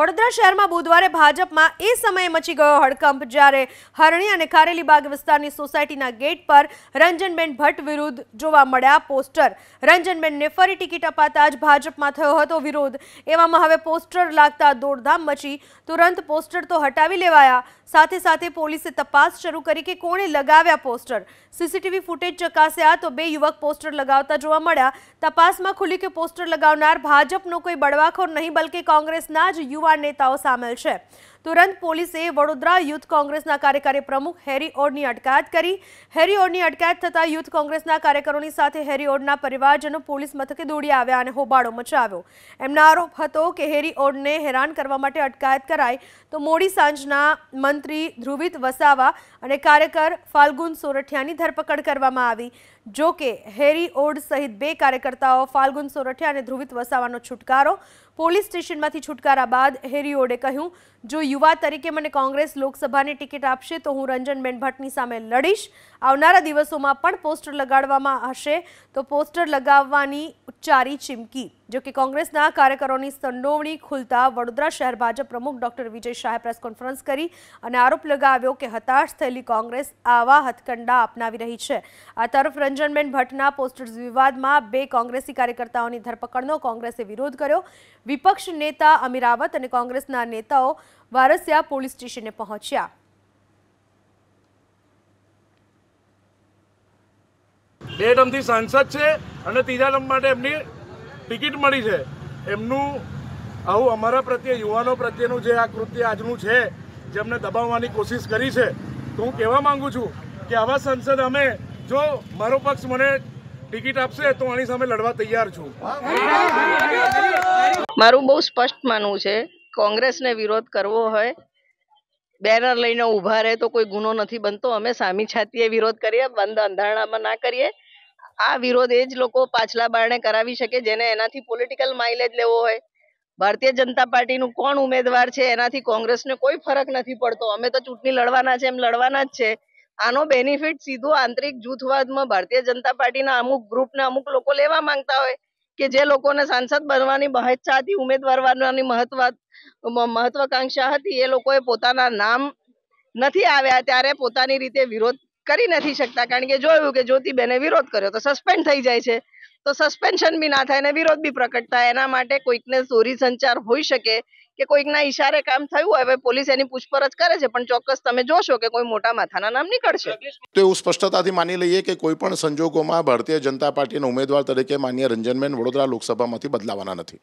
વડદરા શહેરમાં બોદવારે ભાજપમાં એ સમયે મચી ગયો હડકંપ જ્યારે હરણી અને કારેલી બાગ વિસ્તારની સોસાયટીના ગેટ પર રંજનબેન ભટ વિરુદ્ધ જોવા મળ્યા પોસ્ટર રંજનબેન નેફરી ટિકિટ અપાતાજ ભાજપમાં થયો હતો વિરોધ એવામાં હવે પોસ્ટર લગતા દોડધામ મચી તુરંત પોસ્ટર તો હટાવી લેવાયા સાથે સાથે પોલીસે તપાસ શરૂ કરી કે કોણે લગાવ્યા પોસ્ટર સીસીટીવી ફૂટેજ ચકાસ્યા તો બે યુવક પોસ્ટર લગાવતા જોવા મળ્યા તપાસમાં ખુલી કે પોસ્ટર લગાવનાર ભાજપનો કોઈ બડવાખોર નહીં બલ્કે કોંગ્રેસના જ યુ ਨੇતાઓ સામેલ છે તુરંત પોલીસે વડોદરા યુથ કોંગ્રેસના કાર્યકારી પ્રમુખ હેરી ઓડની અટકાયત કરી હેરી ઓડની અટકાયત થતા યુથ કોંગ્રેસના કાર્યકરોની સાથે હેરી ઓડના પરિવારજનો પોલીસ મથકે દોડી આવ્યા અને હોબાળો મચાવ્યો એમનો આરોપ હતો કે હેરી ઓડને હેરાન કરવા માટે અટકાયત કરાય તો મોડી સાંજના મંત્રી ધ્રુવિત વસાવા અને કાર્યકર ફાલ્ગુન સોરઠિયાની ધરપકડ કરવામાં આવી જો કે હેરી ઓડ સહિત બે કાર્યકર્તાઓ ફાલ્ગુન સોરઠિયા અને ધ્રુવિત વસાવાનો છુટકારો પોલીસ સ્ટેશનમાંથી છુટકારો બાદ હેરી ઓડે કહ્યું જો યુવા તરીકે મને કોંગ્રેસ લોકસભાની ટિકિટ આપે છે તો હું રંજન મેન ભટની સામે લડીશ આવનારા દિવસોમાં પણ પોસ્ટર લગાડવામાં આવશે તો પોસ્ટર લગાવવાની ઉચારી ચીમકી જો કે કોંગ્રેસના કાર્યકરોની સનડોણી ખુલતા વડોદરા શહેર भाजप પ્રમુખ doctor Vijay Shah press conference કરી અને આરોપ લગાવ્યો કે હતાશ થયેલી કોંગ્રેસ આવા હતકંડા અપનાવી રહી છે આ તરફ નિરંજનબેન ભટ્ટના પોસ્ટર્સ વિવાદમાં બે કોંગ્રેસી કાર્યકર્તાઓની ધરપકડનો કોંગ્રેસે વિરોધ કર્યો વિપક્ષ નેતા અમીરાવત અને કોંગ્રેસના નેતાઓ વારસિયા પોલીસ સ્ટેશને પહોંચ્યા બે ટર્મથી સાંસદ છે અને ત્રીજા નંબર માટે એમની ટિકિટ મળી છે એમનું આવું અમારા પ્રત્યે યુવાનો પ્રત્યેનું જે આ કૃત્ય આજનું છે જેમને દબાવવાની કોશિશ કરી છે તો હું કહેવા માગું છું કે આવા સંસદ અમે જો મારો પક્ષ મને ટિકિટ આપશે તો આની સામે લડવા તૈયાર છું મારું બહુ સ્પષ્ટ માનવું છે કોંગ્રેસને વિરોધ કરવો હોય બેનર લઈને ઊભા રહે તો કોઈ ગુનો નથી બનતો અમે સામી છાતીએ વિરોધ કરીએ બંધ અંધારણામાં ના કરીએ આ વિરોધ એ જ લોકો પાછલા બારણે કરાવી શકે જેને એનાથી પોલિટિકલ માઇલેજ લેવો હોય ભારતીય જનતા પાર્ટીનું કોણ ઉમેદવાર છે એનાથી કોંગ્રેસને કોઈ ફરક નથી પડતો અમે તો ચૂંટણી લડવાના છે એમ લડવાના જ છે આનો બેનિફિટ સીધો આંતરિક જૂથવાદમાં ભારતીય જનતા પાર્ટીના અમુક ગ્રુપના અમુક લોકો લેવા માંગતા હોય કે જે લોકોને સાંસદ બનવાની મહેચ્છા હતી ઉમેદવાર બનવાની મહત્વ મહત્વાકાંક્ષા હતી એ લોકોએ પોતાના નામ નથી આવ્યા ત્યારે પોતાની રીતે વિરોધ કરી નથી શકતા કારણ કે જોયું કે જ્યોતિબેને વિરોધ કર્યો તો સસ્પેન્ડ થઈ જાય છે તો સસ્પેન્શન બી ના થાય અને વિરોધ બી પ્રગટ થાય એના માટે કોઈકને સોરી સંચાર થઈ શકે કે કોઈક ના इशારે કામ થયું હોય ભાઈ પોલીસ એની પૂછપરછ કરે છે પણ ચોક્કસ તમે જોશો કે કોઈ મોટો માથાના નામ નહિ કડશે તો એ સ્પષ્ટતાથી માની લઈએ કે કોઈ પણ સંજોગોમાં ભારતીય જનતા પાર્ટીનો ઉમેદવાર તરીકે માન્ય રંજન મેન વડોદરા લોકસભામાંથી બદલાવાનો નથી